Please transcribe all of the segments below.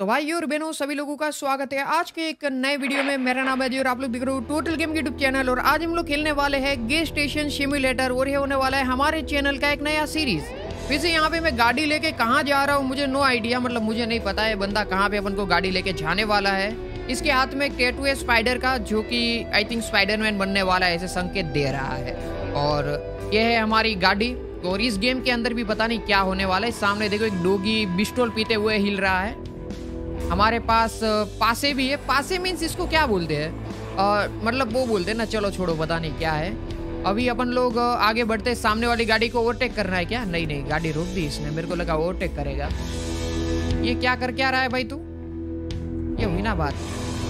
तो भाई और बहनों सभी लोगों का स्वागत है आज के एक नए वीडियो में मेरा नाम है और आप लोग देख रहे हो टोटल गेम यूट्यूब चैनल और आज हम लोग खेलने वाले हैं गे स्टेशन सिम्युलेटर और ये होने वाला है हमारे चैनल का एक नया सीरीज वैसे यहाँ पे मैं गाड़ी लेके कहाँ जा रहा हूँ मुझे नो आइडिया मतलब मुझे नहीं पता है बंदा कहाँ पे अपन को गाड़ी लेके जाने वाला है इसके हाथ में एक टेटू है स्पाइडर का जो कि आई थिंक स्पाइडरमैन बनने वाला है ऐसे संकेत दे रहा है और यह है हमारी गाड़ी और इस गेम के अंदर भी पता नहीं क्या होने वाला है सामने देखो एक डोगी बिस्टोल पीते हुए हिल रहा है हमारे पास पासे भी है पासे मीन्स इसको क्या बोलते हैं और मतलब वो बोलते हैं ना चलो छोड़ो पता नहीं क्या है अभी अपन लोग आगे बढ़ते सामने वाली गाड़ी को ओवरटेक करना है क्या नहीं नहीं गाड़ी रोक दी इसने मेरे को लगा ओवरटेक करेगा ये क्या कर क्या रहा है भाई तू ये हुई ना बात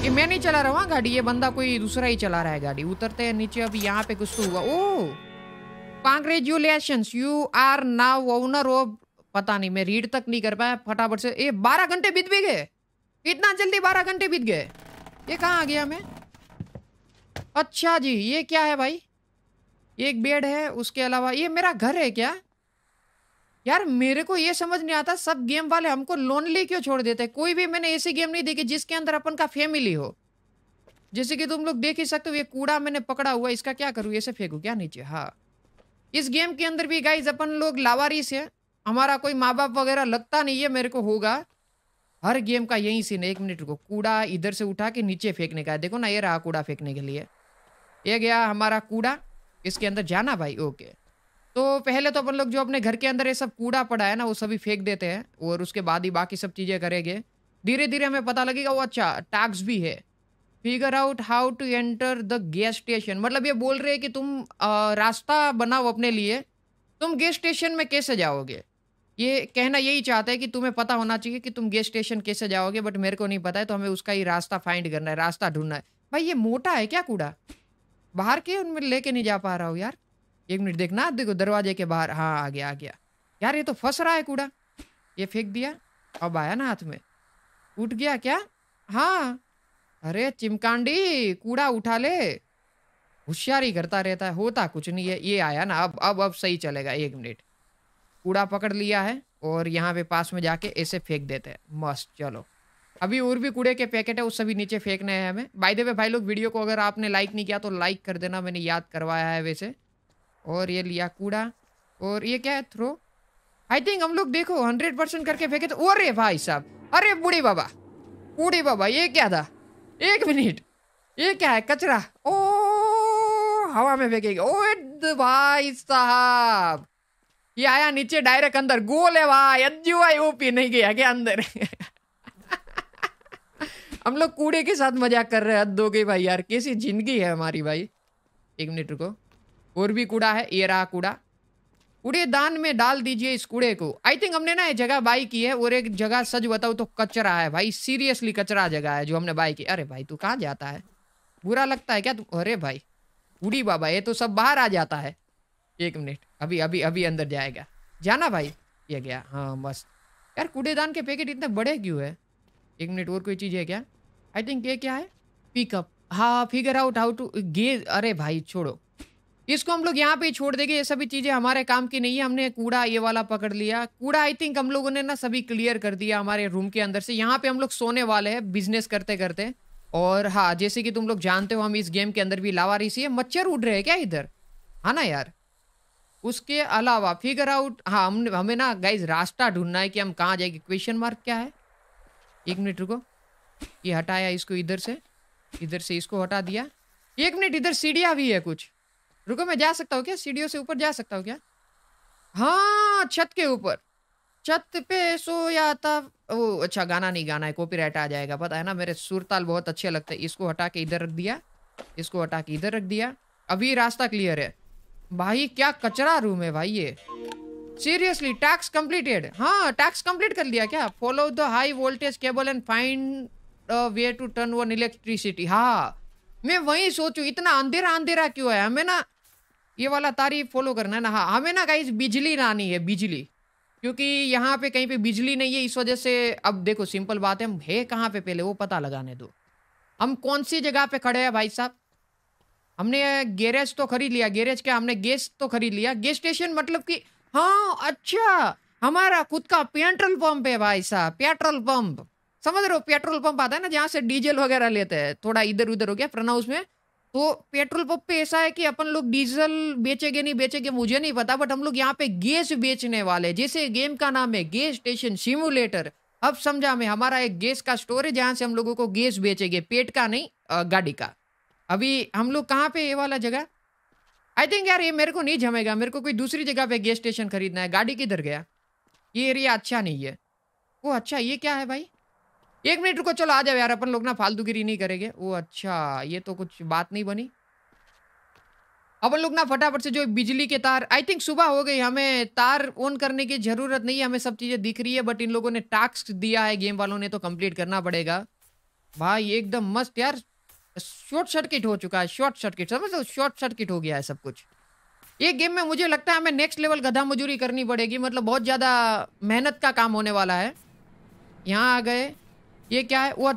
ये मैं नहीं चला रहा हूँ हाँ, गाड़ी ये बंदा कोई दूसरा ही चला रहा है गाड़ी उतरते हैं नीचे अभी यहाँ पे कुछ तो हुआ oh congratulation you are now owner of पता नहीं मैं रीड तक नहीं कर पाया फटाफट से ये बारह घंटे बीत भी गए इतना जल्दी बारह घंटे बीत गए ये कहाँ आ गया मैं अच्छा जी ये क्या है भाई एक बेड है उसके अलावा ये मेरा घर है क्या यार मेरे को ये समझ नहीं आता सब गेम वाले हमको लोनली क्यों छोड़ देते हैं कोई भी मैंने ऐसी गेम नहीं देखी जिसके अंदर अपन का फैमिली हो जैसे कि तुम लोग देख ही सकते हो ये कूड़ा मैंने पकड़ा हुआ इसका क्या करूँ ऐसे फेंकू क्या नीचे हाँ इस गेम के अंदर भी गाइज अपन लोग लावारिस है हमारा कोई माँ बाप वगैरह लगता नहीं है मेरे को होगा हर गेम का यही सीन है एक मिनट रुको कूड़ा इधर से उठा के नीचे फेंकने का है देखो ना ये रहा कूड़ा फेंकने के लिए ये गया हमारा कूड़ा इसके अंदर जाना भाई ओके तो पहले तो अपन लोग जो अपने घर के अंदर ये सब कूड़ा पड़ा है ना वो सभी फेंक देते हैं और उसके बाद ही बाकी सब चीज़ें करेंगे धीरे धीरे हमें पता लगेगा वो अच्छा टैक्स भी है figure out how to enter the gas station मतलब ये बोल रहे हैं कि तुम आ, रास्ता बनाओ अपने लिए तुम गैस स्टेशन में कैसे जाओगे ये कहना यही चाहता है कि तुम्हें पता होना चाहिए कि तुम गेस्ट स्टेशन कैसे जाओगे बट मेरे को नहीं पता है तो हमें उसका ही रास्ता फाइंड करना है रास्ता ढूंढना है भाई ये मोटा है क्या कूड़ा बाहर के उनमें लेके नहीं जा पा रहा हूँ यार एक मिनट देखना देखो दरवाजे के बाहर हाँ आ गया आ गया यार ये तो फंस रहा है कूड़ा ये फेंक दिया अब आया ना हाथ में उठ गया क्या हाँ अरे चिमकांडी कूड़ा उठा ले होशियारी करता रहता है होता कुछ नहीं है ये आया ना अब अब अब सही चलेगा एक मिनट कूड़ा पकड़ लिया है और यहाँ पे पास में जाके ऐसे फेंक देते हैं मस्त चलो अभी और भी कूड़े के पैकेट है उस सभी नीचे फेंकने हैं हमें बाय द वे भाई लोग वीडियो को अगर आपने लाइक नहीं किया तो लाइक कर देना मैंने याद करवाया है वैसे और ये लिया कूड़ा और ये क्या है थ्रो आई थिंक हम लोग देखो हंड्रेड परसेंट करके फेंके तो अरे भाई साहब अरे बूढ़े बाबा बूढ़े बाबा ये क्या था एक मिनट ये क्या है कचरा ओ हवा में फेंकेगा ओ भाई साहब ये आया नीचे डायरेक्ट अंदर गोल है वहा यू आई ओपी नहीं गया क्या अंदर हम लोग कूड़े के साथ मजाक कर रहे हैं हद भाई यार कैसी जिंदगी है हमारी भाई एक मिनट रुको और भी कूड़ा है ये रहा कूड़ा दान में डाल दीजिए इस कूड़े को आई थिंक हमने ना ये जगह बाई की है और एक जगह सच बताओ तो कचरा है भाई सीरियसली कचरा जगह है जो हमने बाई की अरे भाई तू कहाँ जाता है बुरा लगता है क्या तू अरे भाई बूढ़ी बाबा ये तो सब बाहर आ जाता है एक मिनट अभी अभी अभी अंदर जाएगा जाना भाई ये गया हाँ बस यार कूड़ेदान के पैकेट इतने बड़े क्यों है एक मिनट और कोई चीज़ है क्या आई थिंक ये क्या है पिकअप हाँ figure out how to get अरे भाई छोड़ो इसको हम लोग यहाँ पे छोड़ देंगे ये सभी चीज़ें हमारे काम की नहीं है हमने कूड़ा ये वाला पकड़ लिया कूड़ा आई थिंक हम लोगों ने ना सभी क्लियर कर दिया हमारे रूम के अंदर से यहाँ पे हम लोग सोने वाले हैं बिजनेस करते करते और हाँ जैसे कि तुम लोग जानते हो हम इस गेम के अंदर भी लावारिसी है मच्छर उड़ रहे हैं क्या इधर हाँ ना यार उसके अलावा फिगर आउट हाँ हम हमें ना गाइज रास्ता ढूंढना है कि हम कहाँ जाएंगे क्वेश्चन मार्क क्या है एक मिनट रुको ये हटाया इसको इधर से इधर से इसको हटा दिया एक मिनट इधर सीढ़िया भी है कुछ रुको मैं जा सकता हूँ क्या सीढ़ियों से ऊपर जा सकता हूँ क्या हाँ छत के ऊपर छत पे या था वो अच्छा गाना नहीं गाना है कॉपीराइट आ जाएगा पता है ना मेरे सुरताल बहुत अच्छे लगते हैं इसको हटा के इधर रख दिया इसको हटा के इधर रख दिया अभी रास्ता क्लियर है भाई क्या कचरा रूम है भाई ये सीरियसली टैक्स कंप्लीटेड हाँ टैक्स कंप्लीट कर लिया क्या follow the high voltage cable and find way to turn on electricity हाँ मैं वही सोचू इतना अंधेरा अंधेरा क्यों है हमें ना ये वाला तारीफ फॉलो करना है ना हाँ हमें ना कहीं बिजली ना आनी है बिजली क्योंकि यहाँ पे कहीं पे बिजली नहीं है इस वजह से अब देखो सिंपल बात है हम है कहाँ पे पहले वो पता लगाने दो हम कौन सी जगह पे खड़े हैं भाई साहब हमने गैरेज तो खरीद लिया गैरेज क्या हमने गैस तो खरीद लिया गैस स्टेशन मतलब कि हाँ अच्छा हमारा खुद का पेट्रोल पंप है भाई साहब पेट्रोल पंप समझ रहे हो पेट्रोल पंप आता है ना जहाँ से डीजल वगैरह लेते हैं थोड़ा इधर उधर हो गया प्रनाउस में तो पेट्रोल पंप पे ऐसा है कि अपन लोग डीजल बेचेंगे नहीं बेचेंगे मुझे नहीं पता बट हम लोग यहाँ पे गैस बेचने वाले जैसे गेम का नाम है गैस स्टेशन सिमुलेटर अब समझा मैं हमारा एक गैस का स्टोर है जहाँ से हम लोगों को गैस बेचेंगे पेट का नहीं गाड़ी का अभी हम लोग कहाँ पे ये वाला जगह आई थिंक यार ये मेरे को नहीं जमेगा मेरे को कोई दूसरी जगह पे गैस स्टेशन खरीदना है गाड़ी किधर गया ये एरिया अच्छा नहीं है वो अच्छा ये क्या है भाई एक मिनट रुको चलो आ जाओ यार अपन लोग ना फालतूगिरी नहीं करेंगे वो अच्छा ये तो कुछ बात नहीं बनी अपन लोग ना फटाफट से जो बिजली के तार आई थिंक सुबह हो गई हमें तार ऑन करने की जरूरत नहीं है हमें सब चीज़ें दिख रही है बट इन लोगों ने टास्क दिया है गेम वालों ने तो कंप्लीट करना पड़ेगा भाई एकदम मस्त यार शॉर्ट सर्किट हो चुका है शॉर्ट सर्किट समझ लो शॉर्ट सर्किट हो गया है सब कुछ ये गेम में मुझे लगता है हमें नेक्स्ट लेवल गधा मजूरी करनी पड़ेगी मतलब बहुत ज़्यादा मेहनत का काम होने वाला है यहाँ आ गए ये क्या है वो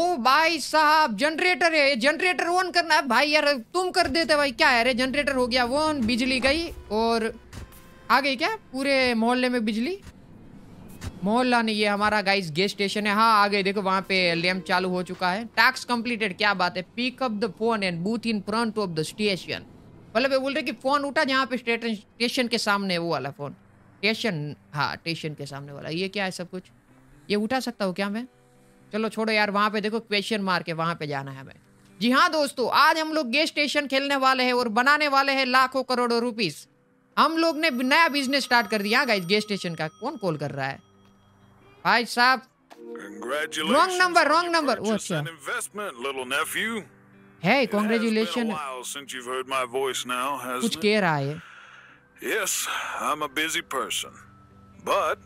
ओ भाई साहब जनरेटर है ये जनरेटर ऑन करना है भाई यार तुम कर देते भाई क्या है अरे जनरेटर हो गया वो बिजली गई और आ गई क्या पूरे मोहल्ले में बिजली मोहल्ला नहीं ये हमारा गाइस गेस्ट स्टेशन है हाँ आगे देखो वहाँ पे लैम्प चालू हो चुका है टैक्स कंप्लीटेड क्या बात है pick up the phone and booth in front of the station मतलब ये बोल रहे कि फोन उठा जहाँ पे स्टेशन के सामने वो वाला फोन स्टेशन हाँ स्टेशन के सामने वाला ये क्या है सब कुछ ये उठा सकता हूँ क्या मैं चलो छोड़ो यार वहाँ पे देखो क्वेश्चन मार्क है वहाँ पे जाना है हमें जी हाँ दोस्तों आज हम लोग गेस्ट स्टेशन खेलने वाले हैं और बनाने वाले हैं लाखों करोड़ों रुपीस हम लोग ने नया बिजनेस स्टार्ट कर दिया गेस्ट हाँ स्टेशन का कौन कॉल कर रहा है भाई साहब रॉन्ग नंबर रॉन्ग नंबर वो अच्छा Hey, congratulations. Since you've heard my voice now, hasn't कुछ कह रहा है. Yes, I'm a busy person. But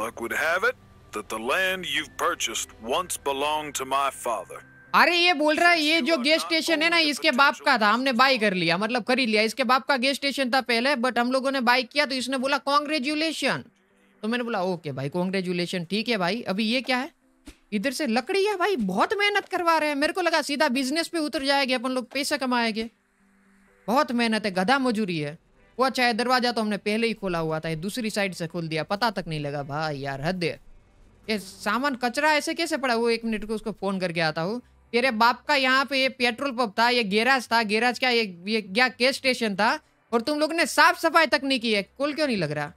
luck would have it that the land you've purchased once belonged to my father. अरे ये बोल रहा है ये जो गैस स्टेशन है ना इसके बाप का था हमने बाई कर लिया मतलब खरीद लिया इसके बाप का गैस स्टेशन था पहले बट हम लोगों ने बाई किया तो इसने बोला कॉन्ग्रेचुलेशन तो मैंने बोला ओके भाई कॉन्ग्रेचुलेशन ठीक है भाई अभी ये क्या है इधर से लकड़ी है भाई बहुत मेहनत करवा रहे हैं मेरे को लगा सीधा बिजनेस पे उतर जाएगा अपन लोग पैसा कमाएंगे बहुत मेहनत है गधा मजूरी है वो अच्छा है दरवाजा तो हमने पहले ही खोला हुआ था दूसरी साइड से खोल दिया पता तक नहीं लगा भाई यार हद ये सामान कचरा ऐसे कैसे पड़ा वो एक मिनट को उसको फोन करके आता हूँ तेरे बाप का यहाँ पे ये पेट्रोल पंप था ये गैराज था गैराज क्या ये ये क्या गैस स्टेशन था और तुम लोग ने साफ सफाई तक नहीं की है कुल क्यों नहीं लग रहा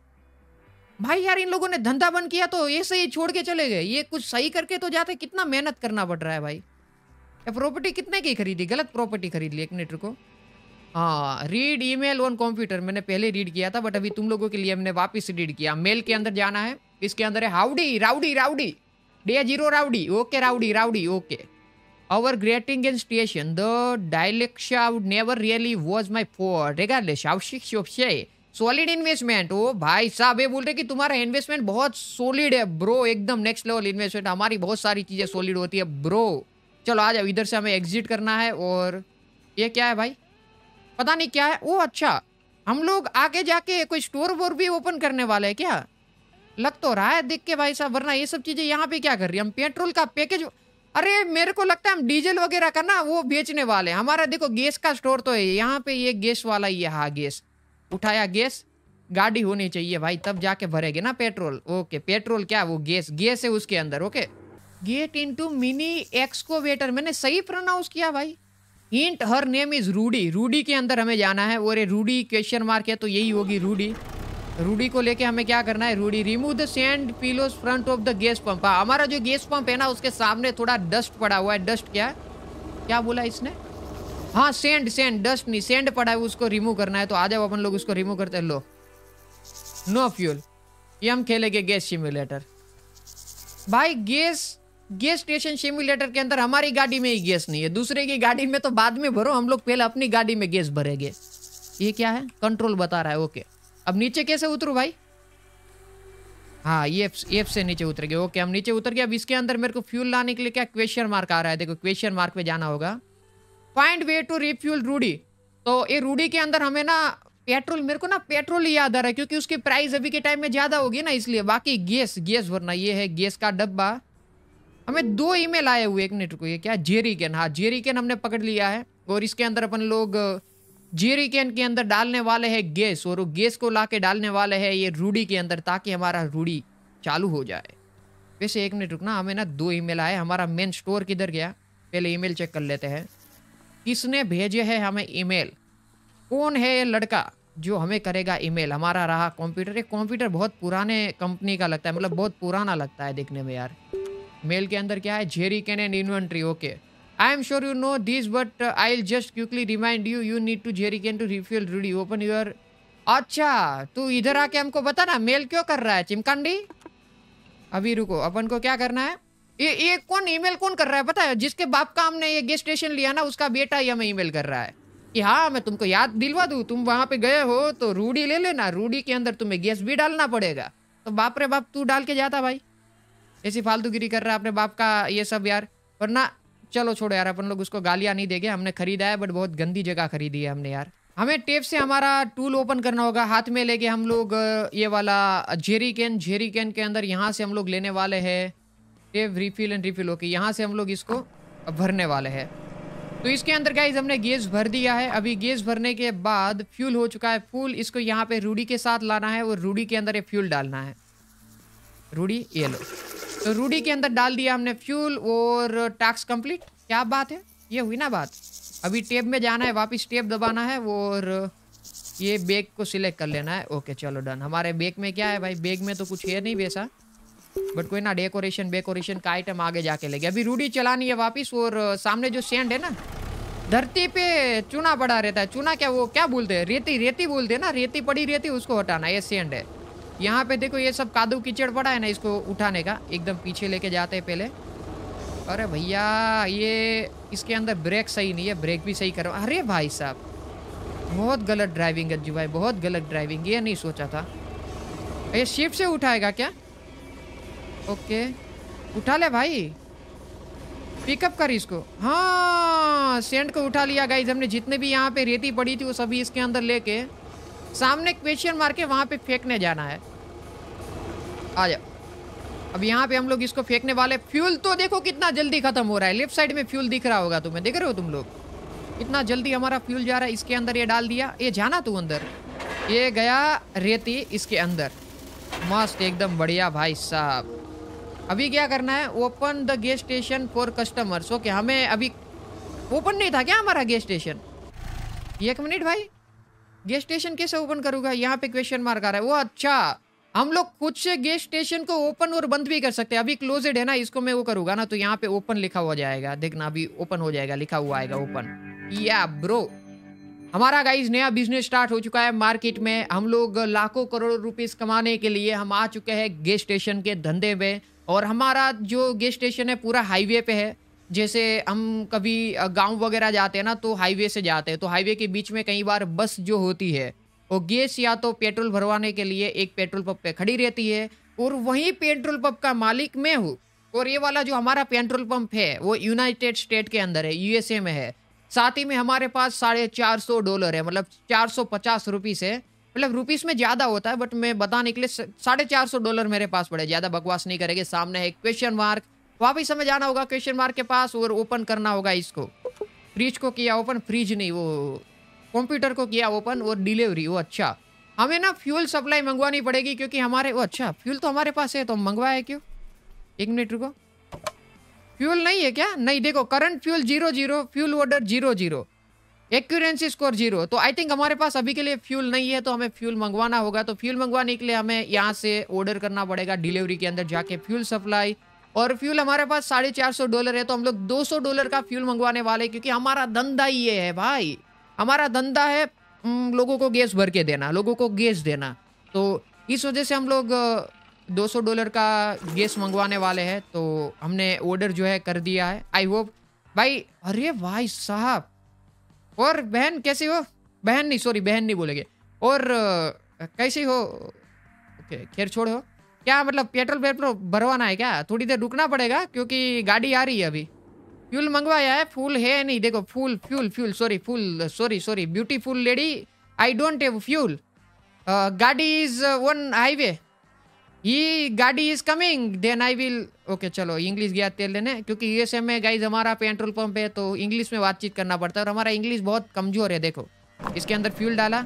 भाई यार इन लोगों ने धंधा बंद किया तो ऐसे ही छोड़ के चले गए ये कुछ सही करके तो जाते कितना मेहनत करना पड़ रहा है भाई ये प्रॉपर्टी कितने की खरीदी गलत प्रॉपर्टी खरीद ली एक मिनट को हाँ read e mail on computer मैंने पहले रीड किया था बट अभी तुम लोगों के लिए हमने वापस रीड किया मेल के अंदर जाना है इसके अंदर है howdy rowdy rowdy day zero rowdy okay rowdy rowdy okay our grating and station the dialect shout never really was my fault regardless how say solid investment ओ भाई साहब ये बोल रहे कि तुम्हारा इन्वेस्टमेंट बहुत सॉलिड है ब्रो एकदम नेक्स्ट लेवल इन्वेस्टमेंट हमारी बहुत सारी चीज़ें सॉलिड होती है ब्रो चलो आ जाओ इधर से हमें एग्जिट करना है और ये क्या है भाई पता नहीं क्या है ओ अच्छा हम लोग आगे जाके कोई स्टोर वोर भी ओपन करने वाले हैं क्या लग तो रहा है देख के भाई साहब वरना ये सब चीज़ें यहाँ पे क्या कर रही है हम पेट्रोल का पैकेज अरे मेरे को लगता है हम डीजल वगैरह का ना वो बेचने वाले हैं हमारा देखो गैस का स्टोर तो है यहाँ पे ये गैस वाला ही है हाँ गैस उठाया गैस गाड़ी होनी चाहिए भाई तब जाके भरेगे ना पेट्रोल ओके पेट्रोल क्या वो गैस गैस है उसके अंदर okay get in to mini excavator मैंने सही प्रोनाउंस किया भाई इंट her name is Rudy Rudy के अंदर हमें जाना है और रूडी क्वेश्चन मार्क है तो यही होगी रूडी रूडी को लेके हमें क्या करना है Rudy remove the sand pillows front of the gas pump हमारा जो गैस पंप है ना उसके सामने थोड़ा डस्ट पड़ा हुआ है डस्ट क्या है क्या बोला इसने हाँ सेंड सेंड डस्ट नहीं सेंड पड़ा है उसको रिमूव करना है तो आ जाओ अपन लोग उसको रिमूव करते हैं लो नो फ्यूल ये हम खेलेंगे गैस सिम्युलेटर भाई गैस गैस स्टेशन सिम्युलेटर के अंदर हमारी गाड़ी में ही गैस नहीं है दूसरे की गाड़ी में तो बाद में भरो हम लोग पहले अपनी गाड़ी में गैस भरेंगे ये क्या है कंट्रोल बता रहा है ओके अब नीचे कैसे उतरू भाई हाँ ये एफ से नीचे उतर गए ओके हम नीचे उतर गए अब इसके अंदर मेरे को फ्यूल लाने के लिए क्या क्वेश्चन मार्क आ रहा है देखो क्वेश्चन मार्क पे जाना होगा find way to refuel Rudy तो ये रूडी के अंदर हमें ना पेट्रोल मेरे को ना पेट्रोल ही याद आ रहा है क्योंकि उसकी प्राइस अभी के टाइम में ज़्यादा होगी ना इसलिए बाकी गैस गैस भरना ये है गैस का डब्बा हमें दो ईमेल आए हुए एक मिनट को ये क्या जेरी कैन हाँ जेरी कैन हमने पकड़ लिया है और इसके अंदर अपन लोग जेरी कैन के अंदर डालने वाले हैं गैस और गैस को ला के डालने वाले है ये रूडी के अंदर ताकि हमारा रूडी चालू हो जाए वैसे एक मिनट रुकना हमें ना दो ईमेल आए हमारा मेन स्टोर किधर गया पहले ईमेल चेक कर लेते हैं किसने भेजे है हमें ईमेल कौन है ये लड़का जो हमें करेगा ईमेल हमारा रहा कंप्यूटर एक कंप्यूटर बहुत पुराने कंपनी का लगता है मतलब बहुत पुराना लगता है देखने में यार मेल के अंदर क्या है jerry can and inventory okay I am sure you know this but I will just quickly remind you you need to jerry can to refuel Rudy open your अच्छा तू इधर आके हमको बता ना मेल क्यों कर रहा है चिमकांडी अभी रुको अपन को क्या करना है ये ये कौन ईमेल कौन कर रहा है पता है जिसके बाप का हमने ये गेस्ट स्टेशन लिया ना उसका बेटा ये हमें ईमेल कर रहा है कि हाँ मैं तुमको याद दिलवा दू तुम वहां पे गए हो तो रूढ़ी ले लेना रूढ़ी के अंदर तुम्हें गैस भी डालना पड़ेगा तो बाप रे बाप तू डाल के जाता भाई ऐसी फालतूगिरी कर रहा है अपने बाप का ये सब यार वरना चलो छोड़ो यार अपन लोग उसको गालियाँ नहीं देंगे हमने खरीदा है बट बहुत गंदी जगह खरीदी है हमने यार हमें टेप से हमारा टूल ओपन करना होगा हाथ में लेके हम लोग ये वाला जेरी कैन जेरी कैन के अंदर यहाँ से हम लोग लेने वाले हैं save refill and refill okay यहाँ से हम लोग इसको भरने वाले हैं तो इसके अंदर क्या हमने गैस भर दिया है अभी गैस भरने के बाद फ्यूल हो चुका है फूल इसको यहाँ पे रूडी के साथ लाना है और रूडी के अंदर ये फ्यूल डालना है रूडी ये लो तो रूडी के अंदर डाल दिया हमने फ्यूल और टास्क कंप्लीट क्या बात है ये हुई ना बात अभी टेप में जाना है वापस टेप दबाना है और ये बैग को सिलेक्ट कर लेना है ओके चलो डन हमारे बैग में क्या है भाई बैग में तो कुछ है नहीं वैसा बट कोई ना डेकोरेशन बेकोरेशन का आइटम आगे जाके लगे अभी रूढ़ी चलानी है वापिस और सामने जो सेंड है ना धरती पे चूना पड़ा रहता है चूना क्या वो क्या बोलते हैं रेती रेती बोलते हैं ना रेती पड़ी रेती उसको हटाना ये सेंड है यहाँ पे देखो ये सब कादू कीचड़ पड़ा है ना इसको उठाने का एकदम पीछे लेके जाते हैं पहले अरे भैया ये इसके अंदर ब्रेक सही नहीं है ब्रेक भी सही करो अरे भाई साहब बहुत गलत ड्राइविंग है जी भाई बहुत गलत ड्राइविंग ये नहीं सोचा था ये शिफ्ट से उठाएगा क्या ओके उठा ले भाई पिकअप कर इसको हाँ सेंट को उठा लिया गाइज हमने जितने भी यहाँ पे रेती पड़ी थी वो सभी इसके अंदर लेके सामने क्वेश्चन मार के वहाँ पे फेंकने जाना है आ जाओ अब यहाँ पे हम लोग इसको फेंकने वाले फ्यूल तो देखो कितना जल्दी खत्म हो रहा है लेफ्ट साइड में फ्यूल दिख रहा होगा तुम्हें देख रहे हो तुम लोग इतना जल्दी हमारा फ्यूल जा रहा है इसके अंदर ये डाल दिया ये जाना तू अंदर ये गया रेती इसके अंदर मस्त एकदम बढ़िया भाई साहब अभी क्या करना है open the gas station for customers okay हमें अभी ओपन नहीं था क्या हमारा गेस्ट स्टेशन एक मिनट भाई गेस्ट स्टेशन कैसे ओपन करूंगा यहाँ पे क्वेश्चन मार्क आ रहा है वो अच्छा हम लोग खुद से गेस्ट स्टेशन को ओपन और बंद भी कर सकते हैं अभी क्लोजेड है ना इसको मैं वो करूंगा ना तो यहाँ पे ओपन लिखा हो जाएगा देखना अभी ओपन हो जाएगा लिखा हुआ आएगा ओपन या ब्रो हमारा गाइज नया बिजनेस स्टार्ट हो चुका है मार्केट में हम लोग लाखों करोड़ों रुपीज कमाने के लिए हम आ चुके हैं गेस्ट स्टेशन के धंधे में और हमारा जो गैस स्टेशन है पूरा हाईवे पे है जैसे हम कभी गांव वगैरह जाते हैं ना तो हाईवे से जाते हैं तो हाईवे के बीच में कई बार बस जो होती है वो गैस या तो पेट्रोल भरवाने के लिए एक पेट्रोल पंप पे खड़ी रहती है और वही पेट्रोल पंप का मालिक मैं हूँ और ये वाला जो हमारा पेट्रोल पंप है वो यूनाइटेड स्टेट के अंदर है यूएसए में है साथ ही में हमारे पास साढ़े चार सौ डॉलर है मतलब चार सौ पचास रुपीज़ है मतलब रुपीस में ज़्यादा होता है बट मैं बताने के लिए साढ़े चार सौ डॉलर मेरे पास पड़े ज़्यादा बकवास नहीं करेंगे सामने है क्वेश्चन मार्क वहाँ भी समझ आना होगा क्वेश्चन मार्क के पास और ओपन करना होगा इसको फ्रिज को किया ओपन फ्रिज नहीं वो कंप्यूटर को किया ओपन और डिलीवरी वो अच्छा हमें ना फ्यूल सप्लाई मंगवानी पड़ेगी क्योंकि हमारे वो अच्छा फ्यूल तो हमारे पास है तो हम मंगवाए क्यों एक मिनट रुको फ्यूल नहीं है क्या नहीं देखो current fuel zero zero fuel order zero zero एक स्कोर जीरो तो आई थिंक हमारे पास अभी के लिए फ्यूल नहीं है तो हमें फ्यूल मंगवाना होगा तो फ्यूल मंगवाने के लिए हमें यहाँ से ऑर्डर करना पड़ेगा डिलीवरी के अंदर जाके फ्यूल सप्लाई और फ्यूल हमारे पास साढ़े चार सौ डॉलर है तो हम लोग दो सौ डॉलर का फ्यूल मंगवाने वाले क्योंकि हमारा धंधा ये है भाई हमारा धंधा है लोगों को गैस भर के देना लोगों को गैस देना तो इस वजह से हम लोग दो सौ डॉलर का गैस मंगवाने वाले हैं तो हमने ऑर्डर जो है कर दिया है आई होप भाई अरे भाई साहब और बहन कैसी हो बहन नहीं सॉरी बहन नहीं बोलेंगे और कैसे हो ओके खैर छोड़ो क्या मतलब पेट्रोल पेट्रोल भरवाना है क्या थोड़ी देर रुकना पड़ेगा क्योंकि गाड़ी आ रही है अभी फ्यूल मंगवाया है फूल है नहीं देखो फूल फ्यूल फ्यूल सॉरी फूल sorry sorry beautiful lady I don't have fuel गाड़ी इज ऑन हाईवे ये गाड़ी is coming then I will okay चलो इंग्लिश गया तेल लेने क्योंकि यूएसए में गाइज हमारा पेट्रोल पंप है तो इंग्लिश में बातचीत करना पड़ता है और हमारा इंग्लिश बहुत कमजोर है देखो इसके अंदर फ्यूल डाला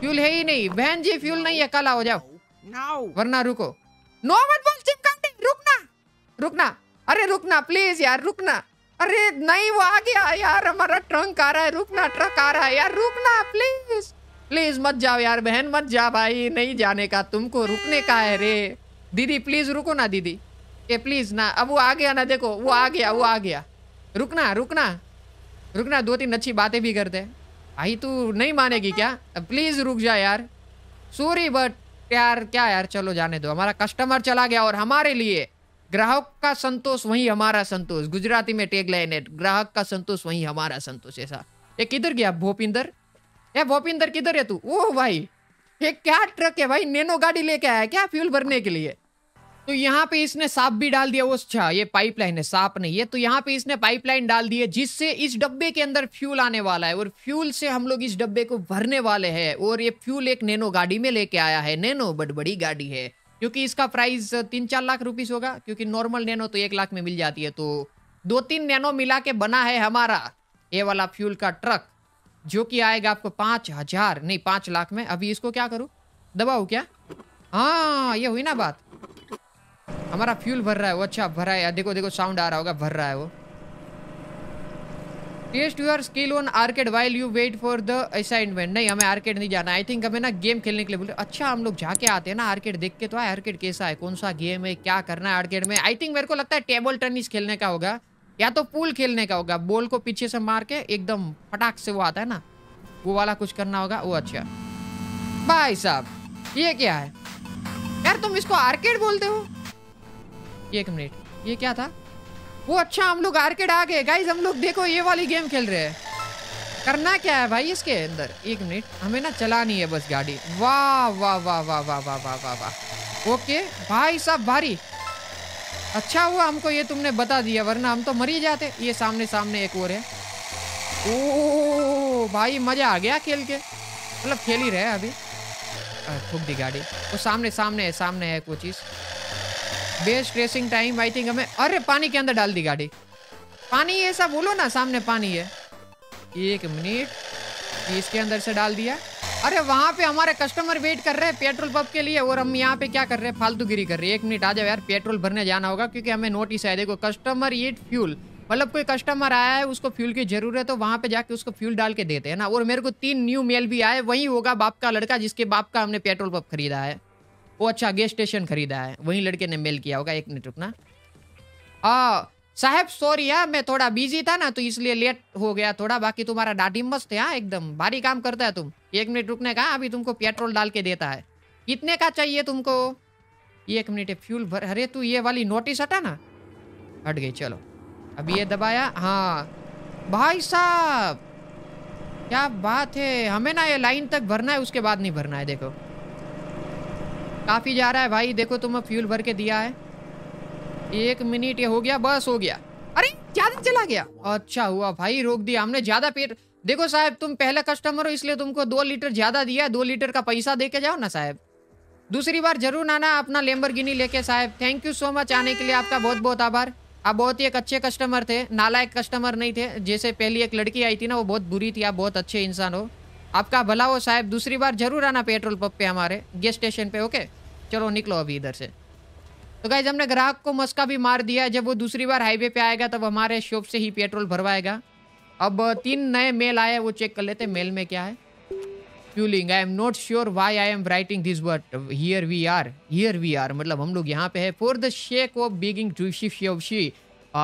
फ्यूल है ही नहीं बहन जी फ्यूल नहीं है कल आओ जाओ नाउ वरना रुको नो मत बोल रुकना रुकना अरे रुकना प्लीज यार रुकना अरे नहीं वो आ गया यार हमारा ट्रंक आ रहा है रुकना ट्रक आ रहा है यार रुकना प्लीज प्लीज मत जाओ यार बहन मत जा भाई नहीं जाने का तुमको रुकने का है रे दीदी प्लीज रुको ना दीदी ए प्लीज ना अब वो आ गया ना देखो वो आ गया वो आ गया रुकना रुकना रुकना दो तीन अच्छी बातें भी करते भाई तू नहीं मानेगी क्या प्लीज रुक जा यार सॉरी बट यार क्या यार चलो जाने दो हमारा कस्टमर चला गया और हमारे लिए ग्राहक का संतोष वही हमारा संतोष गुजराती में टेग लाइन है ग्राहक का संतोष वही हमारा संतोष ऐसा ये किधर गया भोपिंदर ए भोपिंदर किधर है तू ओह भाई ये क्या ट्रक है भाई नैनो गाड़ी लेके आया क्या फ्यूल भरने के लिए तो यहाँ पे इसने सांप भी डाल दिया वो अच्छा ये पाइपलाइन है सांप नहीं है तो यहाँ पे इसने पाइपलाइन डाल दी है जिससे इस डब्बे के अंदर फ्यूल आने वाला है और फ्यूल से हम लोग इस डब्बे को भरने वाले हैं और ये फ्यूल एक नैनो गाड़ी में लेके आया है नैनो बट बड़ी गाड़ी है क्योंकि इसका प्राइस तीन चार लाख रुपीज होगा क्योंकि नॉर्मल नैनो तो एक लाख में मिल जाती है तो दो तीन नैनो मिला के बना है हमारा ये वाला फ्यूल का ट्रक जो कि आएगा आपको पांच हजार नहीं पांच लाख में अभी इसको क्या करूं दबाऊ क्या हाँ ये हुई ना बात हमारा फ्यूल भर रहा है वो अच्छा भर रहा है देखो देखो साउंड आ रहा होगा भर रहा है वो test your skill on arcade while you wait for the assignment नहीं हमें आर्केड नहीं जाना आई थिंक हमें ना गेम खेलने के लिए बोले अच्छा हम लोग जाके आते हैं ना आर्केड देख के तो आए आर्केड कैसा है कौन सा गेम है क्या करना है आर्केड में आई थिंक मेरे को लगता है टेबल टेनिस खेलने का होगा या तो पूल खेलने का होगा बॉल को पीछे से मार के एकदम फटाक से वो आता है ना वो वाला कुछ करना होगा वो अच्छा भाई साहब ये क्या है यार तुम इसको आर्केड बोलते हो एक मिनट ये क्या था वो अच्छा हम लोग आर्केड आ गए गाइज हम लोग देखो ये वाली गेम खेल रहे हैं करना क्या है भाई इसके अंदर एक मिनट हमें ना चलानी है बस गाड़ी वाह वाह वाह वाह वाह वाह वाह वाह वाह ओके भाई साहब भारी अच्छा हुआ हमको ये तुमने बता दिया वरना हम तो मर ही जाते ये सामने सामने एक और है ओ भाई मज़ा आ गया खेल के मतलब खेल ही रहे अभी ठुक दी गाड़ी वो सामने सामने है सामने है कोई चीज़ best racing time I think हमें अरे पानी के अंदर डाल दी गाड़ी पानी है ऐसा बोलो ना सामने पानी है एक मिनट इसके अंदर से डाल दिया अरे वहाँ पे हमारे कस्टमर वेट कर रहे हैं पेट्रोल पंप के लिए और हम यहाँ पे क्या कर रहे हैं फालतू गिरी कर रहे हैं एक मिनट आ जाओ यार पेट्रोल भरने जाना होगा क्योंकि हमें नोटिस आए देखो कस्टमर ईट फ्यूल मतलब कोई कस्टमर आया है उसको फ्यूल की जरूरत है तो वहाँ पे जाके उसको फ्यूल डाल के देते हैं ना और मेरे को तीन न्यू मेल भी आए वही होगा बाप का लड़का जिसके बाप का हमने पेट्रोल पंप खरीदा है वो अच्छा गैस स्टेशन खरीदा है वहीं लड़के ने मेल किया होगा एक मिनट रुकना आ साहब सॉरी यार हाँ, मैं थोड़ा बिजी था ना तो इसलिए लेट हो गया थोड़ा बाकी तुम्हारा डाटी मस्त है हाँ एकदम भारी काम करता है तुम एक मिनट रुकने का हाँ, अभी तुमको पेट्रोल डाल के देता है कितने का चाहिए तुमको एक मिनट फ्यूल भर अरे तू ये वाली नोटिस हटा ना हट गई चलो अब ये दबाया हाँ भाई साहब क्या बात है हमें ना ये लाइन तक भरना है उसके बाद नहीं भरना है देखो काफ़ी जा रहा है भाई देखो तुम फ्यूल भर के दिया है एक मिनट ये हो गया बस हो गया अरे ज्यादा चला गया अच्छा हुआ भाई रोक दिया हमने ज्यादा पेट देखो साहब तुम पहला कस्टमर हो इसलिए तुमको दो लीटर ज्यादा दिया दो लीटर का पैसा दे के जाओ ना साहब दूसरी बार जरूर आना अपना लेम्बर लेके साहब थैंक यू सो मच आने के लिए आपका बहुत बहुत आभार आप बहुत ही एक अच्छे कस्टमर थे नालायक कस्टमर नहीं थे जैसे पहली एक लड़की आई थी ना वो बहुत बुरी थी आप बहुत अच्छे इंसान हो आपका भला हो साहब दूसरी बार जरूर आना पेट्रोल पंप पे हमारे गैस स्टेशन पे ओके चलो निकलो अभी इधर से तो गाइज हमने ग्राहक को मस्का भी मार दिया जब वो दूसरी बार हाईवे पे आएगा तब हमारे शॉप से ही पेट्रोल भरवाएगा अब तीन नए मेल आए वो चेक कर लेते मेल में क्या है fueling I am not sure why I am writing this word here we are here we are मतलब हम लोग यहाँ पे है for the sake of beginning to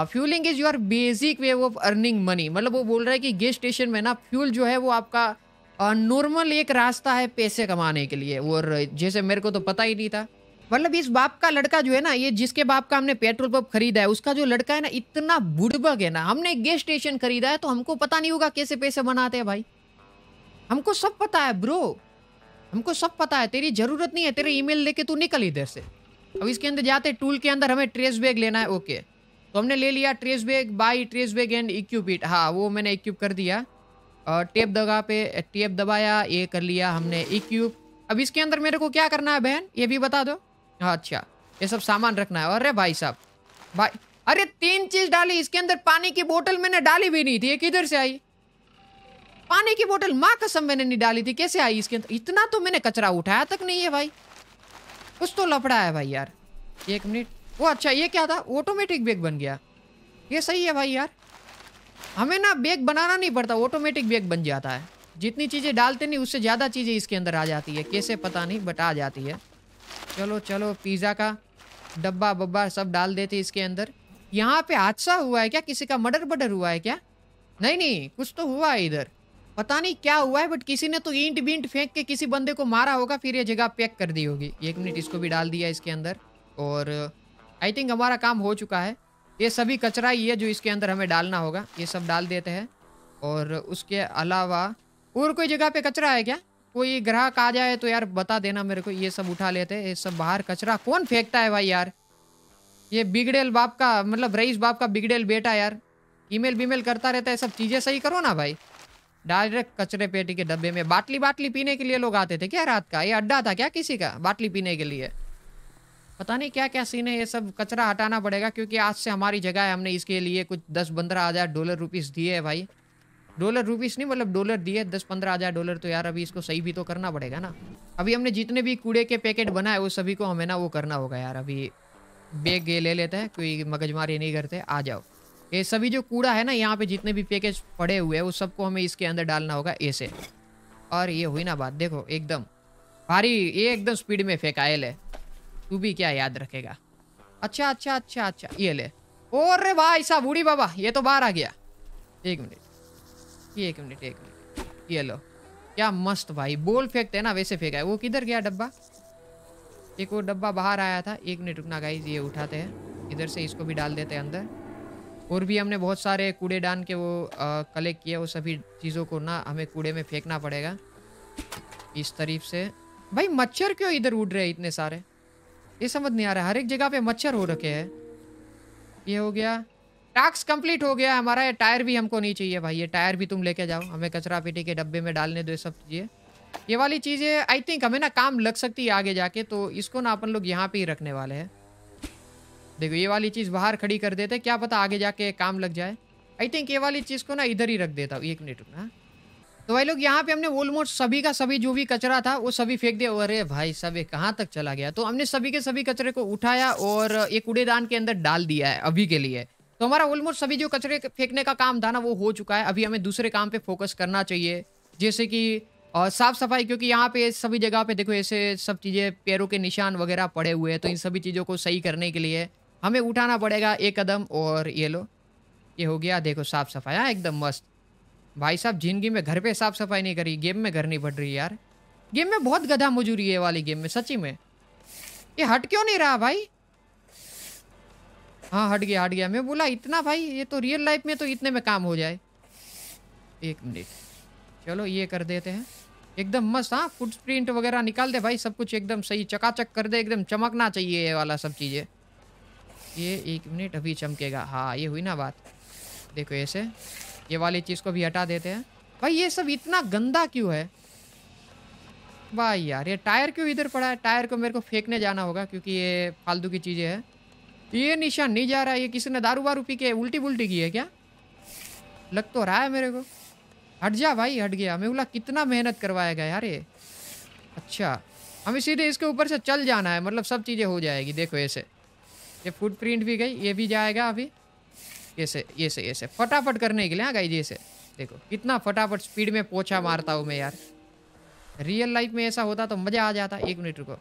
fueling is your basic way of earning money मतलब वो बोल रहा है कि गैस स्टेशन में ना फ्यूल जो है वो आपका नॉर्मल एक रास्ता है पैसे कमाने के लिए और जैसे मेरे को तो पता ही नहीं था मतलब इस बाप का लड़का जो है ना ये जिसके बाप का हमने पेट्रोल पंप खरीदा है उसका जो लड़का है ना इतना बुढ़बक है ना हमने गैस स्टेशन खरीदा है तो हमको पता नहीं होगा कैसे पैसे बनाते हैं भाई हमको सब पता है ब्रो हमको सब पता है तेरी जरूरत नहीं है तेरे ईमेल लेके तू निकल इधर से अब इसके अंदर जाते टूल के अंदर हमें ट्रेस बैग लेना है ओके तो हमने ले लिया trash bag buy trash bag and equip it हाँ वो मैंने इक्यूब कर दिया और टेप दगा पे टेप दबाया ये कर लिया हमने ई e क्यूब अब इसके अंदर मेरे को क्या करना है बहन ये भी बता दो हाँ अच्छा ये सब सामान रखना है अरे भाई साहब भाई अरे तीन चीज डाली इसके अंदर पानी की बोतल मैंने डाली भी नहीं थी ये किधर से आई पानी की बोतल माँ कसम मैंने नहीं डाली थी कैसे आई इसके अंदर इतना तो मैंने कचरा उठाया तक नहीं है भाई कुछ तो लफड़ा है भाई यार एक मिनट वो अच्छा ये क्या था ऑटोमेटिक बैग बन गया ये सही है भाई यार हमें ना बैग बनाना नहीं पड़ता ऑटोमेटिक बैग बन जाता है जितनी चीज़ें डालते नहीं उससे ज़्यादा चीज़ें इसके अंदर आ जाती है कैसे पता नहीं बट आ जाती है चलो चलो पिज़्ज़ा का डब्बा बब्बा सब डाल देते इसके अंदर यहाँ पे हादसा हुआ है क्या किसी का मर्डर बर्डर हुआ है क्या नहीं नहीं कुछ तो हुआ है इधर पता नहीं क्या हुआ है बट किसी ने तो ईंट बींट फेंक के किसी बंदे को मारा होगा फिर ये जगह पैक कर दी होगी एक मिनट इसको भी डाल दिया इसके अंदर और आई थिंक हमारा काम हो चुका है ये सभी कचरा ही है जो इसके अंदर हमें डालना होगा ये सब डाल देते हैं और उसके अलावा और कोई जगह पे कचरा है क्या कोई ग्राहक आ जाए तो यार बता देना मेरे को ये सब उठा लेते हैं ये सब बाहर कचरा कौन फेंकता है भाई यार ये बिगड़ेल बाप का मतलब रईस बाप का बिगड़ेल बेटा यार ईमेल बीमेल करता रहता है सब चीज़ें सही करो ना भाई डायरेक्ट कचरे पेटी के डब्बे में बाटली बाटली पीने के लिए लोग आते थे क्या रात का ये अड्डा था क्या किसी का बाटली पीने के लिए पता नहीं क्या क्या सीन है ये सब कचरा हटाना पड़ेगा क्योंकि आज से हमारी जगह है हमने इसके लिए कुछ दस पंद्रह हज़ार डॉलर रुपीस दिए है भाई डॉलर रुपीस नहीं मतलब डॉलर दिए दस पंद्रह हज़ार डॉलर तो यार अभी इसको सही भी तो करना पड़ेगा ना अभी हमने जितने भी कूड़े के पैकेट बनाए वो सभी को हमें ना वो करना होगा यार अभी बैग ले लेते हैं कोई मगजमारी नहीं करते आ जाओ ये सभी जो कूड़ा है ना यहाँ पे जितने भी पैकेज पड़े हुए हैं वो सबको हमें इसके अंदर डालना होगा ऐसे और ये हुई ना बात देखो एकदम भारी ये एकदम स्पीड में फेंकाएल है तू भी क्या याद रखेगा अच्छा अच्छा अच्छा अच्छा ये ले और भाई साहब बूढ़ी बाबा ये तो बाहर आ गया एक मिनट एक मिनट एक मिनट ये लो क्या मस्त भाई बोल फेंकते है ना वैसे फेंका है वो किधर गया डब्बा एक वो डब्बा बाहर आया था एक मिनट रुकना गाई ये उठाते हैं इधर से इसको भी डाल देते हैं अंदर और भी हमने बहुत सारे कूड़े डान के वो कलेक्ट किया वो सभी चीज़ों को ना हमें कूड़े में फेंकना पड़ेगा इस तरीफ से भाई मच्छर क्यों इधर उड़ रहे इतने सारे ये समझ नहीं आ रहा हर एक जगह पे मच्छर हो रखे है ये हो गया टास्क कंप्लीट हो गया हमारा ये टायर भी हमको नहीं चाहिए भाई ये टायर भी तुम लेके जाओ हमें कचरा पेटी के डब्बे में डालने दो ये सब चीज़ें ये वाली चीज़ें आई थिंक हमें ना काम लग सकती है आगे जाके तो इसको ना अपन लोग यहाँ पे ही रखने वाले हैं देखो ये वाली चीज़ बाहर खड़ी कर देते क्या पता आगे जाके काम लग जाए आई थिंक ये वाली चीज़ को ना इधर ही रख देता हूँ एक मिनट ना तो भाई लोग यहाँ पे हमने ऑलमोस्ट सभी का सभी जो भी कचरा था वो सभी फेंक दिया अरे भाई सब कहाँ तक चला गया तो हमने सभी के सभी कचरे को उठाया और एक कूड़ेदान के अंदर डाल दिया है अभी के लिए तो हमारा ऑलमोस्ट सभी जो कचरे फेंकने का काम था ना वो हो चुका है अभी हमें दूसरे काम पे फोकस करना चाहिए जैसे कि साफ सफाई क्योंकि यहाँ पे सभी जगह पे देखो ऐसे सब चीज़ें पैरों के निशान वगैरह पड़े हुए हैं तो इन सभी चीज़ों को सही करने के लिए हमें उठाना पड़ेगा एक कदम और ये लो ये हो गया देखो साफ सफाई हाँ एकदम मस्त भाई साहब जिंदगी में घर पे साफ सफाई नहीं करी गेम में घर नहीं बढ़ रही यार गेम में बहुत गधा मजूरी है वाली गेम में सची में ये हट क्यों नहीं रहा भाई हाँ हट गया हट गया मैं बोला इतना भाई ये तो रियल लाइफ में तो इतने में काम हो जाए एक मिनट चलो ये कर देते हैं एकदम मस्त हाँ फुट प्रिंट वगैरह निकाल दे भाई सब कुछ एकदम सही चकाचक कर दे एकदम चमकना चाहिए ये वाला सब चीज़ें ये एक मिनट अभी चमकेगा हाँ ये हुई ना बात देखो ऐसे ये वाली चीज़ को भी हटा देते हैं भाई ये सब इतना गंदा क्यों है भाई यार ये टायर क्यों इधर पड़ा है टायर को मेरे को फेंकने जाना होगा क्योंकि ये फालतू की चीज़ें हैं ये निशान नहीं जा रहा है ये किसी ने दारू वारू पी के उल्टी पुल्टी की है क्या लग तो रहा है मेरे को हट जा भाई हट गया मैं बोला कितना मेहनत करवाया गया यार ये अच्छा हमें सीधे इसके ऊपर से चल जाना है मतलब सब चीज़ें हो जाएगी देखो ऐसे ये फुट प्रिंट भी गई ये भी जाएगा अभी ये से ये से ये से फटाफट करने के लिए हाँ गाई जैसे देखो कितना फटाफट स्पीड में पोछा मारता हूँ मैं यार रियल लाइफ में ऐसा होता तो मज़ा आ जाता एक मिनट रुको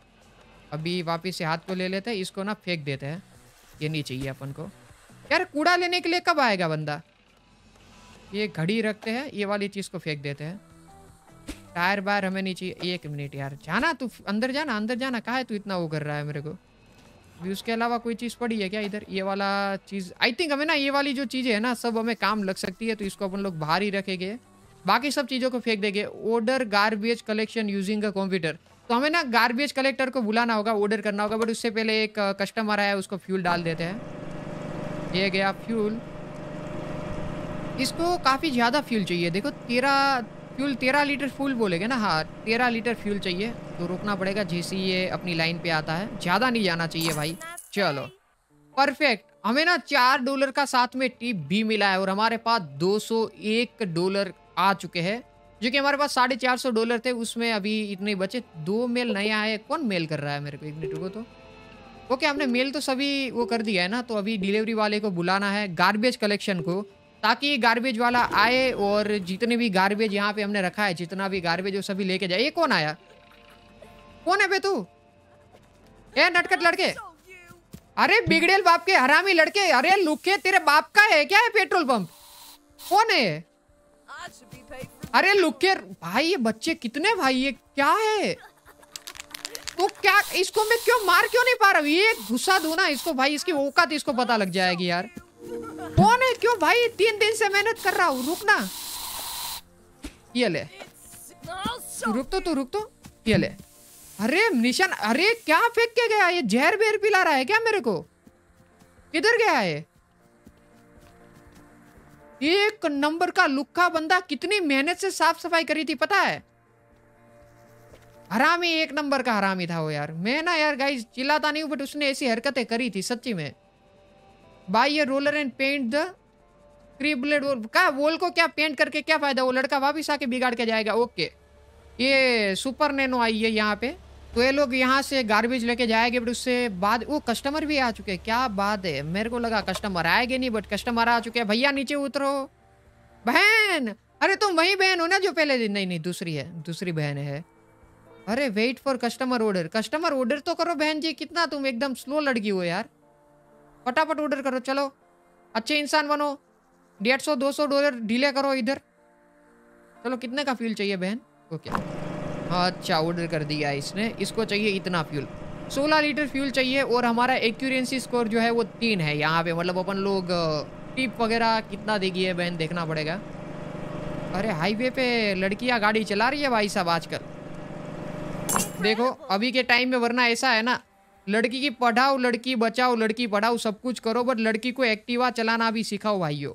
अभी वापस से हाथ को ले लेते हैं इसको ना फेंक देते हैं ये नहीं चाहिए अपन को यार कूड़ा लेने के लिए कब आएगा बंदा ये घड़ी रखते हैं ये वाली चीज़ को फेंक देते हैं टायर बायर हमें नहीं चाहिए एक मिनट यार जाना तू अंदर जाना अंदर जाना कहा है तू इतना वो कर रहा है मेरे को भी उसके अलावा कोई चीज़ पड़ी है क्या इधर ये वाला चीज़ आई थिंक हमें ना ये वाली जो चीज़ें है ना सब हमें काम लग सकती है तो इसको अपन लोग बाहर ही रखेंगे बाकी सब चीज़ों को फेंक देंगे order garbage collection using a computer तो हमें ना गार्बेज कलेक्टर को बुलाना होगा ऑर्डर करना होगा बट उससे पहले एक कस्टमर uh, आया उसको फ्यूल डाल देते हैं ये गया फ्यूल इसको काफ़ी ज़्यादा फ्यूल चाहिए देखो तेरह फ्यूल तेरह लीटर फ्यूल बोलेगे ना हाँ तेरह लीटर फ्यूल चाहिए तो रुकना पड़ेगा जैसे ये अपनी लाइन पे आता है ज़्यादा नहीं जाना चाहिए भाई चलो परफेक्ट हमें ना चार डॉलर का साथ में टिप भी मिला है और हमारे पास 201 डॉलर आ चुके हैं जो कि हमारे पास साढ़े चार सौ डॉलर थे उसमें अभी इतने बचे दो मेल नए आए कौन मेल कर रहा है मेरे को एक मिनट को तो ओके हमने मेल तो सभी वो कर दिया है ना तो अभी डिलीवरी वाले को बुलाना है गार्बेज कलेक्शन को ताकि गार्बेज वाला आए और जितने भी गार्बेज यहाँ पे हमने रखा है जितना भी गार्बेज वो सभी लेके जाए ये कौन आया कौन है बे तू ए नटकट लड़के अरे बिगड़ेल बाप के हरामी लड़के अरे लुके तेरे बाप का है क्या है पेट्रोल पंप कौन है अरे लुके भाई ये बच्चे कितने भाई ये क्या है तो क्या इसको मैं क्यों मार क्यों नहीं पा रहा ये गुस्सा दो ना इसको भाई इसकी औकात इसको पता लग जाएगी यार कौन है क्यों भाई तीन दिन से मेहनत कर रहा हूँ रुकना ये ले रुक तो तू रुक तो ये ले अरे निशान अरे क्या फेंक के गया ये जहर बेर पिला रहा है क्या मेरे को किधर गया है एक नंबर का लुक्का बंदा कितनी मेहनत से साफ सफाई करी थी पता है हरामी एक नंबर का हरामी था वो यार मैं ना यार गाइस चिल्लाता नहीं हूं बट उसने ऐसी हरकतें करी थी सच्ची में बाई ये roller and paint the blade wall का वोल को क्या पेंट करके क्या फायदा वो लड़का वापिस आके बिगाड़ के जाएगा ओके ये सुपर नैनो आई है यहाँ पे तो ये लोग यहाँ से गार्बेज लेके जाएंगे बट उससे बाद वो कस्टमर भी आ चुके हैं क्या बात है मेरे को लगा कस्टमर आएंगे नहीं बट कस्टमर आ चुके हैं भैया नीचे उतरो बहन अरे तुम वही बहन हो ना जो पहले नहीं नहीं दूसरी है दूसरी बहन है अरे wait for customer order customer order तो करो बहन जी कितना तुम एकदम स्लो लड़की हो यार फटाफट ऑर्डर करो चलो अच्छे इंसान बनो डेढ़ सौ दो सौ डॉलर डिले करो इधर चलो कितने का फ्यूल चाहिए बहन ओके अच्छा ऑर्डर कर दिया इसने इसको चाहिए इतना फ्यूल 16 लीटर फ्यूल चाहिए और हमारा एक्यूरेंसी स्कोर जो है वो तीन है यहाँ पे मतलब अपन लोग टिप वगैरह कितना देगी है बहन देखना पड़ेगा अरे हाईवे पे लड़कियाँ गाड़ी चला रही है भाई साहब आजकल देखो अभी के टाइम में वरना ऐसा है ना लड़की की पढ़ाओ लड़की बचाओ लड़की पढ़ाओ सब कुछ करो बट लड़की को एक्टिवा चलाना भी सिखाओ भाइयों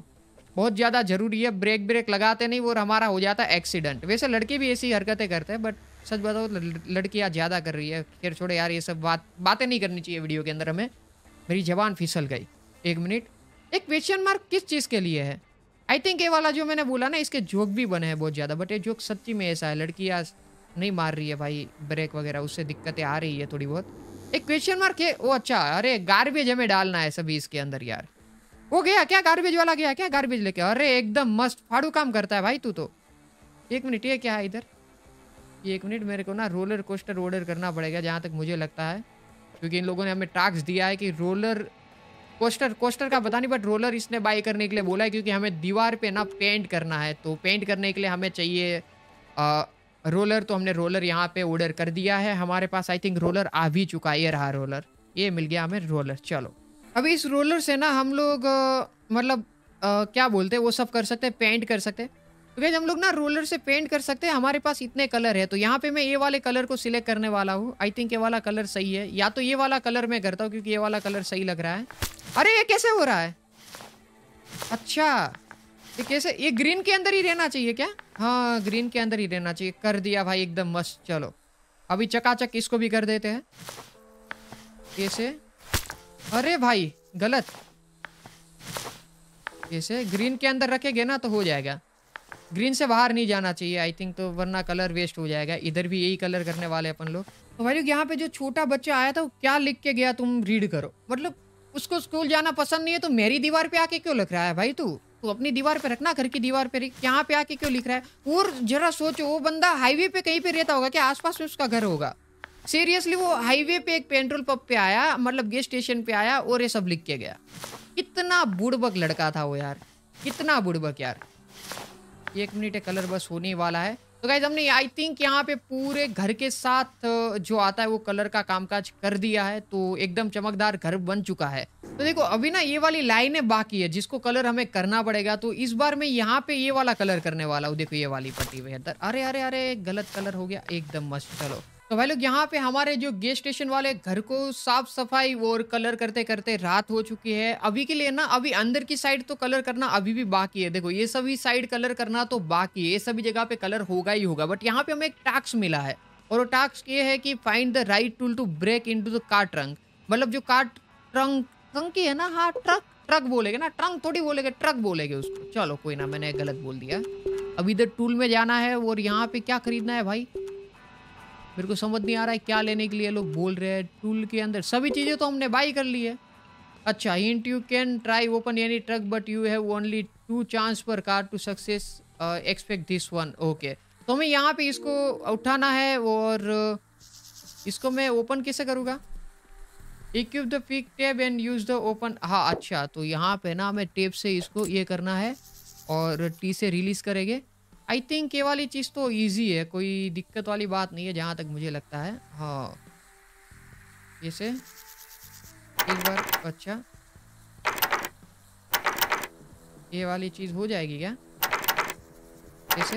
बहुत ज़्यादा ज़रूरी है ब्रेक ब्रेक लगाते नहीं वो हमारा हो जाता है एक्सीडेंट वैसे लड़के भी ऐसी हरकतें करते हैं बट सच बताओ लड़कियाँ ज़्यादा कर रही है खैर छोड़े यार ये सब बात बातें नहीं करनी चाहिए वीडियो के अंदर हमें मेरी जबान फिसल गई एक मिनट एक क्वेश्चन मार्क किस चीज़ के लिए है आई थिंक ये वाला जो मैंने बोला ना इसके जोक भी बने हैं बहुत ज़्यादा बट ये जोक सच्ची में ऐसा है लड़कियाँ नहीं मार रही है भाई ब्रेक वगैरह उससे दिक्कतें आ रही है थोड़ी बहुत एक क्वेश्चन मार्क है वो अच्छा अरे गार्बेज हमें डालना है सभी इसके अंदर यार वो गया क्या गार्बेज वाला गया क्या गार्बेज लेके अरे एकदम मस्त फाड़ू काम करता है भाई तू तो एक मिनट ये क्या है इधर ये एक मिनट मेरे को ना रोलर कोस्टर ऑर्डर करना पड़ेगा जहाँ तक मुझे लगता है क्योंकि इन लोगों ने हमें टास्क दिया है कि रोलर कोस्टर कोस्टर का पता नहीं बट रोलर इसने बाय करने के लिए बोला है क्योंकि हमें दीवार पे ना पेंट करना है तो पेंट करने के लिए हमें चाहिए रोलर तो हमने रोलर यहाँ पे ऑर्डर कर दिया है हमारे पास आई थिंक रोलर आ भी चुका है ये रहा रोलर ये मिल गया हमें रोलर चलो अभी इस रोलर से ना हम लोग मतलब क्या बोलते हैं वो सब कर सकते हैं पेंट कर सकते हैं तो हम लोग ना रोलर से पेंट कर सकते हैं हमारे पास इतने कलर है तो यहाँ पे मैं ये वाले कलर को सिलेक्ट करने वाला हूँ आई थिंक ये वाला कलर सही है या तो ये वाला कलर मैं करता हूँ क्योंकि ये वाला कलर सही लग रहा है अरे ये कैसे हो रहा है अच्छा कैसे ये ग्रीन के अंदर ही रहना चाहिए क्या हाँ ग्रीन के अंदर ही रहना चाहिए कर दिया भाई एकदम मस्त चलो अभी चकाचक इसको भी कर देते हैं कैसे अरे भाई गलत कैसे ग्रीन के अंदर रखेंगे ना तो हो जाएगा ग्रीन से बाहर नहीं जाना चाहिए आई थिंक तो वरना कलर वेस्ट हो जाएगा इधर भी यही कलर करने वाले अपन लोग तो भाई लोग यहाँ पे जो छोटा बच्चा आया था वो क्या लिख के गया तुम रीड करो मतलब उसको स्कूल जाना पसंद नहीं है तो मेरी दीवार पे आके क्यों लग रहा है भाई तू तो अपनी दीवार पे रखना घर की दीवार पे यहाँ पे आके क्यों लिख रहा है और जरा सोचो वो बंदा हाईवे पे कहीं पे रहता होगा कि आसपास में उसका घर होगा सीरियसली वो हाईवे पे एक पेट्रोल पंप पे आया मतलब गैस स्टेशन पे आया और ये सब लिख के गया कितना बुड़बक लड़का था वो यार कितना बुड़बक यार एक मिनट कलर बस होने वाला है तो गाइज हमने आई थिंक यहाँ पे पूरे घर के साथ जो आता है वो कलर का कामकाज कर दिया है तो एकदम चमकदार घर बन चुका है तो देखो अभी ना ये वाली लाइनें बाकी है जिसको कलर हमें करना पड़ेगा तो इस बार मैं यहाँ पे ये वाला कलर करने वाला हूँ देखो ये वाली पट्टी बेहतर अरे अरे अरे गलत कलर हो गया एकदम मस्त चलो तो भाई लोग यहाँ पे हमारे जो गेस्ट स्टेशन वाले घर को साफ सफाई और कलर करते करते रात हो चुकी है अभी के लिए ना अभी अंदर की साइड तो कलर करना अभी भी बाकी है देखो ये सभी साइड कलर करना तो बाकी है ये सभी जगह पे कलर होगा ही होगा बट यहाँ पे हमें एक टास्क मिला है और वो टास्क ये है कि find the right tool to break into the car trunk मतलब जो कार ट्रंक ट्रंक ही है ना हाँ ट्रक ट्रक बोलेगे ना ट्रंक थोड़ी बोलेगे ट्रक बोलेगे उसको चलो कोई ना मैंने गलत बोल दिया अभी इधर टूल में जाना है और यहाँ पे क्या खरीदना है भाई मेरे को समझ नहीं आ रहा है क्या लेने के लिए लोग बोल रहे हैं टूल के अंदर सभी चीज़ें तो हमने बाई कर ली है अच्छा hint you can try open any truck but you have only two chance per car to success expect this one okay तो हमें यहाँ पे इसको उठाना है और uh, इसको मैं ओपन कैसे करूँगा equip the pick tab and use the open हाँ अच्छा तो यहाँ पे ना हमें टेप से इसको ये करना है और टी से रिलीज़ करेंगे आई थिंक ये वाली चीज़ तो ईजी है कोई दिक्कत वाली बात नहीं है जहाँ तक मुझे लगता है हाँ जैसे एक बार अच्छा ये वाली चीज़ हो जाएगी क्या कैसे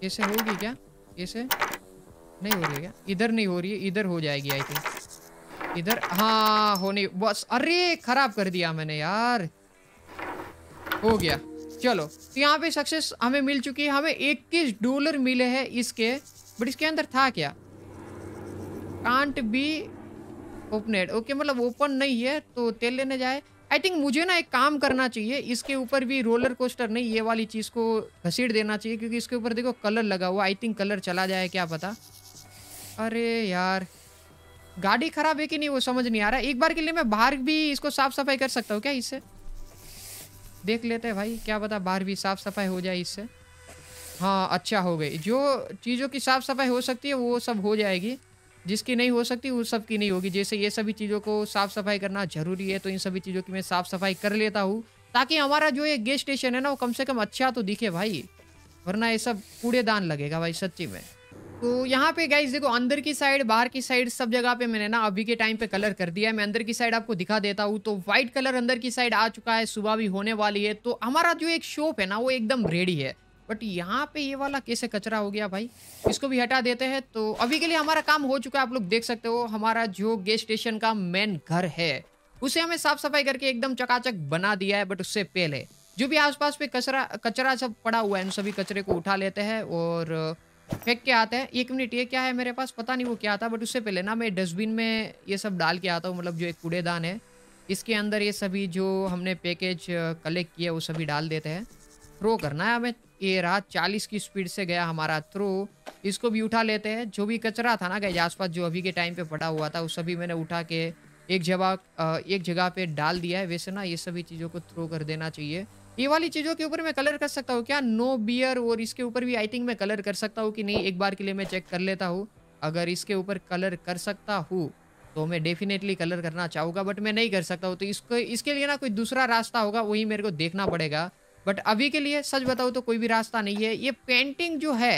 कैसे होगी क्या कैसे नहीं हो रही क्या इधर नहीं हो रही है इधर हो जाएगी आई थिंक इधर हाँ होने बस अरे खराब कर दिया मैंने यार हो गया चलो तो यहाँ पे सक्सेस हमें मिल चुकी है हमें इक्कीस डॉलर मिले हैं इसके बट इसके अंदर था क्या कांट बी ओपनेड ओके मतलब ओपन नहीं है तो तेल लेने जाए आई थिंक मुझे ना एक काम करना चाहिए इसके ऊपर भी रोलर कोस्टर नहीं ये वाली चीज़ को घसीट देना चाहिए क्योंकि इसके ऊपर देखो कलर लगा हुआ आई थिंक कलर चला जाए क्या पता अरे यार गाड़ी खराब है कि नहीं वो समझ नहीं आ रहा एक बार के लिए मैं बाहर भी इसको साफ सफाई कर सकता हूँ क्या इससे देख लेते हैं भाई क्या पता बाहर भी साफ़ सफाई हो जाए इससे हाँ अच्छा हो गई जो चीज़ों की साफ़ सफाई हो सकती है वो सब हो जाएगी जिसकी नहीं हो सकती उस सब की नहीं होगी जैसे ये सभी चीज़ों को साफ़ सफाई करना ज़रूरी है तो इन सभी चीज़ों की मैं साफ़ सफाई कर लेता हूँ ताकि हमारा जो ये गेस्ट स्टेशन है ना वो कम से कम अच्छा तो दिखे भाई वरना ये सब कूड़ेदान लगेगा भाई सच्ची में तो यहाँ पे गाइज देखो अंदर की साइड बाहर की साइड सब जगह पे मैंने ना अभी के टाइम पे कलर कर दिया है मैं अंदर की साइड आपको दिखा देता हूँ तो व्हाइट कलर अंदर की साइड आ चुका है सुबह भी होने वाली है तो हमारा जो एक शॉप है ना वो एकदम रेडी है बट यहाँ पे ये वाला कैसे कचरा हो गया भाई इसको भी हटा देते हैं तो अभी के लिए हमारा काम हो चुका है आप लोग देख सकते हो हमारा जो गैस स्टेशन का मेन घर है उसे हमें साफ सफाई करके एकदम चकाचक बना दिया है बट उससे पहले जो भी आसपास पे कचरा कचरा सब पड़ा हुआ है उन सभी कचरे को उठा लेते हैं और फेंक के आते हैं एक मिनट ये क्या है मेरे पास पता नहीं वो क्या था बट उससे पहले ना मैं डस्टबिन में ये सब डाल के आता हूँ मतलब जो एक कूड़ेदान है इसके अंदर ये सभी जो हमने पैकेज कलेक्ट किया वो सभी डाल देते हैं थ्रो करना है हमें ये रात चालीस की स्पीड से गया हमारा थ्रो इसको भी उठा लेते हैं जो भी कचरा था ना गए आसपास जो अभी के टाइम पे पड़ा हुआ था उस सभी मैंने उठा के एक जगह एक जगह पे डाल दिया है वैसे ना ये सभी चीज़ों को थ्रो कर देना चाहिए ये वाली चीज़ों के ऊपर मैं कलर कर सकता हूँ क्या नो बियर और इसके ऊपर भी आई थिंक मैं कलर कर सकता हूँ कि नहीं एक बार के लिए मैं चेक कर लेता हूँ अगर इसके ऊपर कलर कर सकता हूँ तो मैं डेफिनेटली कलर करना चाहूँगा बट मैं नहीं कर सकता हूँ तो इसको इसके लिए ना कोई दूसरा रास्ता होगा वही मेरे को देखना पड़ेगा बट अभी के लिए सच बताऊँ तो कोई भी रास्ता नहीं है ये पेंटिंग जो है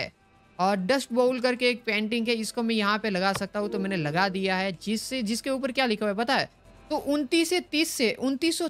और डस्ट बाउल करके एक पेंटिंग है इसको मैं यहाँ पे लगा सकता हूँ तो मैंने लगा दिया है जिससे जिसके ऊपर क्या लिखा हुआ है पता है तो उनतीस से तीस से उनतीस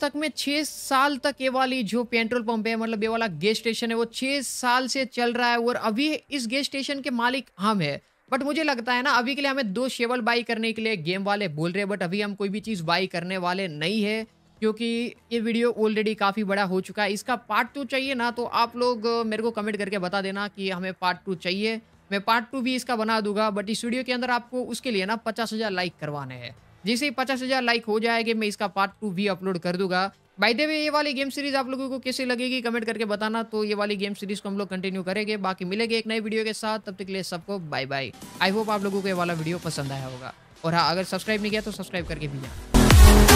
तक में छह साल तक ये वाली जो पेट्रोल पंप है मतलब ये वाला गैस स्टेशन है वो छः साल से चल रहा है और अभी इस गैस स्टेशन के मालिक हम है बट मुझे लगता है ना अभी के लिए हमें दो शेवल बाई करने के लिए गेम वाले बोल रहे हैं बट अभी हम कोई भी चीज़ बाई करने वाले नहीं है क्योंकि ये वीडियो ऑलरेडी काफ़ी बड़ा हो चुका है इसका पार्ट टू चाहिए ना तो आप लोग मेरे को कमेंट करके बता देना कि हमें पार्ट टू चाहिए मैं पार्ट टू भी इसका बना दूंगा बट इस वीडियो के अंदर आपको उसके लिए ना पचास हज़ार लाइक करवाने हैं जैसे ही पचास हज़ार लाइक हो जाएगा मैं इसका पार्ट टू भी अपलोड कर दूंगा बाई दे ये वाली गेम सीरीज आप लोगों को कैसे लगेगी कमेंट करके बताना तो ये वाली गेम सीरीज को हम लोग कंटिन्यू करेंगे बाकी मिलेंगे एक नए वीडियो के साथ तब तक के लिए सबको बाय बाय आई होप आप लोगों को ये वाला वीडियो पसंद आया होगा और हाँ अगर सब्सक्राइब नहीं किया तो सब्सक्राइब करके भी जाए